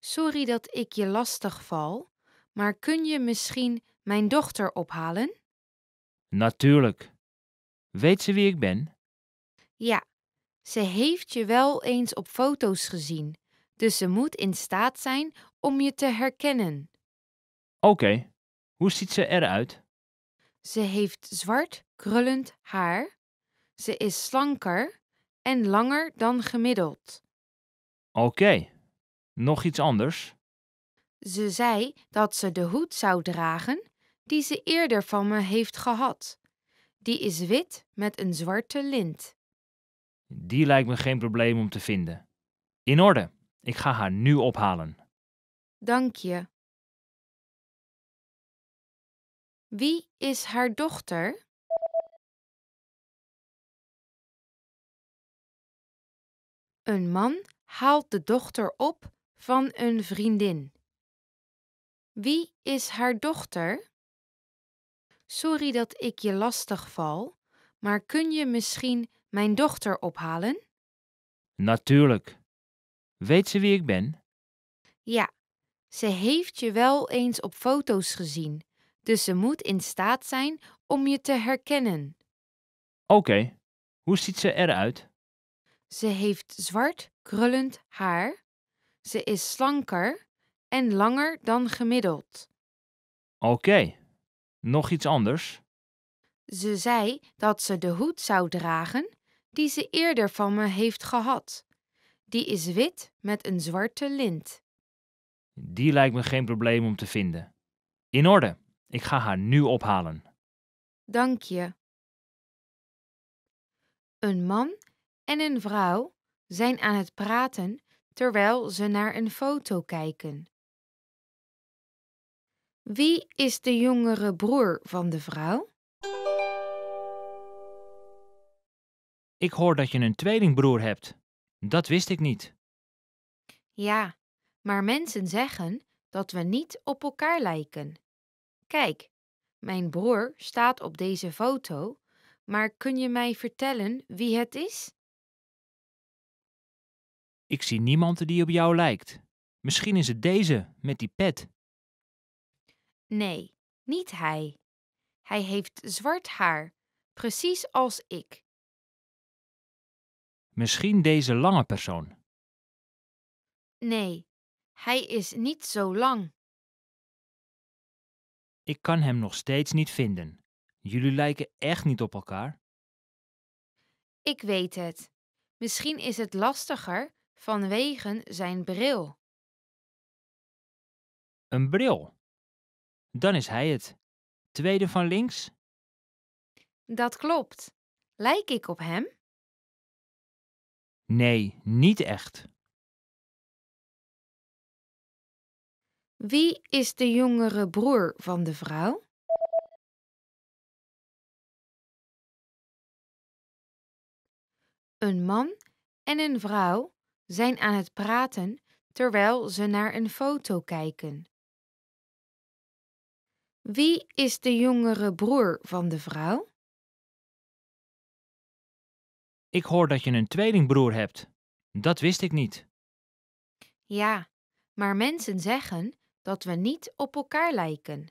Sorry dat ik je lastig val, maar kun je misschien mijn dochter ophalen? Natuurlijk. Weet ze wie ik ben? Ja, ze heeft je wel eens op foto's gezien, dus ze moet in staat zijn om je te herkennen. Oké, hoe ziet ze eruit? Ze heeft zwart krullend haar, ze is slanker en langer dan gemiddeld. Oké, nog iets anders? Ze zei dat ze de hoed zou dragen die ze eerder van me heeft gehad. Die is wit met een zwarte lint. Die lijkt me geen probleem om te vinden. In orde, ik ga haar nu ophalen. Dank je. Wie is haar dochter? Een man haalt de dochter op van een vriendin. Wie is haar dochter? Sorry dat ik je lastig val, maar kun je misschien mijn dochter ophalen? Natuurlijk. Weet ze wie ik ben? Ja, ze heeft je wel eens op foto's gezien, dus ze moet in staat zijn om je te herkennen. Oké, hoe ziet ze eruit? Ze heeft zwart, krullend haar. Ze is slanker en langer dan gemiddeld. Oké, nog iets anders? Ze zei dat ze de hoed zou dragen die ze eerder van me heeft gehad. Die is wit met een zwarte lint. Die lijkt me geen probleem om te vinden. In orde, ik ga haar nu ophalen. Dank je. Een man en een vrouw zijn aan het praten terwijl ze naar een foto kijken. Wie is de jongere broer van de vrouw? Ik hoor dat je een tweelingbroer hebt. Dat wist ik niet. Ja, maar mensen zeggen dat we niet op elkaar lijken. Kijk, mijn broer staat op deze foto, maar kun je mij vertellen wie het is? Ik zie niemand die op jou lijkt. Misschien is het deze, met die pet. Nee, niet hij. Hij heeft zwart haar, precies als ik. Misschien deze lange persoon. Nee, hij is niet zo lang. Ik kan hem nog steeds niet vinden. Jullie lijken echt niet op elkaar. Ik weet het. Misschien is het lastiger vanwege zijn bril. Een bril. Dan is hij het. Tweede van links. Dat klopt. Lijk ik op hem? Nee, niet echt. Wie is de jongere broer van de vrouw? Een man en een vrouw zijn aan het praten terwijl ze naar een foto kijken. Wie is de jongere broer van de vrouw? Ik hoor dat je een tweelingbroer hebt. Dat wist ik niet. Ja, maar mensen zeggen dat we niet op elkaar lijken.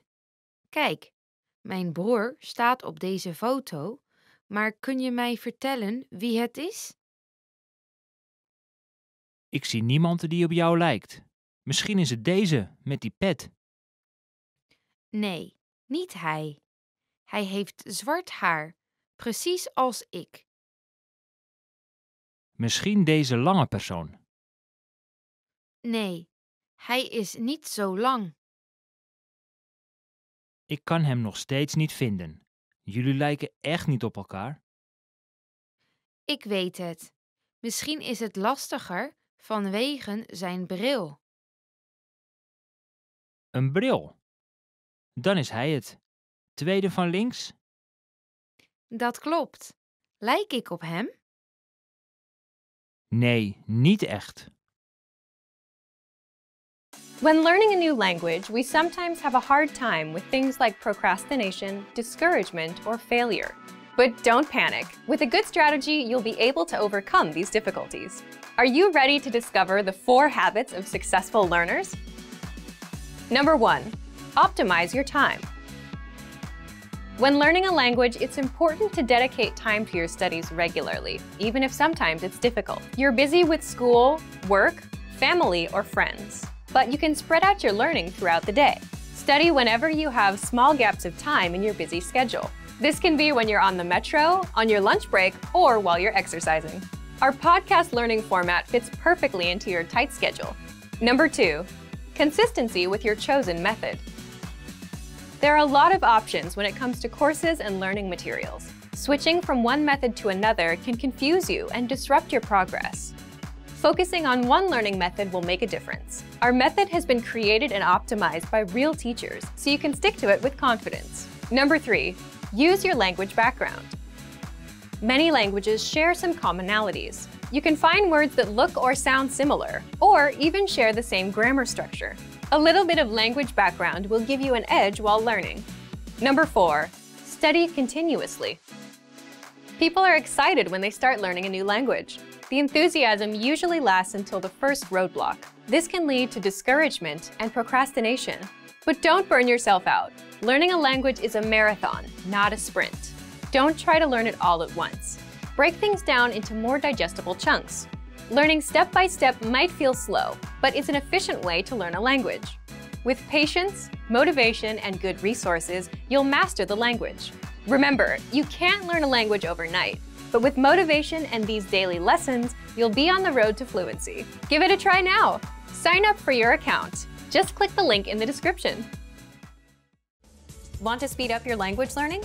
Kijk, mijn broer staat op deze foto, maar kun je mij vertellen wie het is? Ik zie niemand die op jou lijkt. Misschien is het deze met die pet. Nee, niet hij. Hij heeft zwart haar, precies als ik. Misschien deze lange persoon. Nee, hij is niet zo lang. Ik kan hem nog steeds niet vinden. Jullie lijken echt niet op elkaar. Ik weet het. Misschien is het lastiger vanwege zijn bril. Een bril. Dan is hij het. Tweede van links. Dat klopt. Lijk ik op hem? Nee, niet echt. When learning a new language, we sometimes have a hard time with things like procrastination, discouragement, or failure. But don't panic. With a good strategy, you'll be able to overcome these difficulties. Are you ready to discover the four habits of successful learners? Number one, optimize your time. When learning a language, it's important to dedicate time to your studies regularly, even if sometimes it's difficult. You're busy with school, work, family, or friends, but you can spread out your learning throughout the day. Study whenever you have small gaps of time in your busy schedule. This can be when you're on the metro, on your lunch break, or while you're exercising. Our podcast learning format fits perfectly into your tight schedule. Number two, consistency with your chosen method. There are a lot of options when it comes to courses and learning materials. Switching from one method to another can confuse you and disrupt your progress. Focusing on one learning method will make a difference. Our method has been created and optimized by real teachers, so you can stick to it with confidence. Number three, use your language background. Many languages share some commonalities. You can find words that look or sound similar, or even share the same grammar structure. A little bit of language background will give you an edge while learning. Number four, study continuously. People are excited when they start learning a new language. The enthusiasm usually lasts until the first roadblock. This can lead to discouragement and procrastination. But don't burn yourself out. Learning a language is a marathon, not a sprint. Don't try to learn it all at once. Break things down into more digestible chunks. Learning step by step might feel slow, but it's an efficient way to learn a language. With patience, motivation, and good resources, you'll master the language. Remember, you can't learn a language overnight, but with motivation and these daily lessons, you'll be on the road to fluency. Give it a try now. Sign up for your account. Just click the link in the description. Want to speed up your language learning?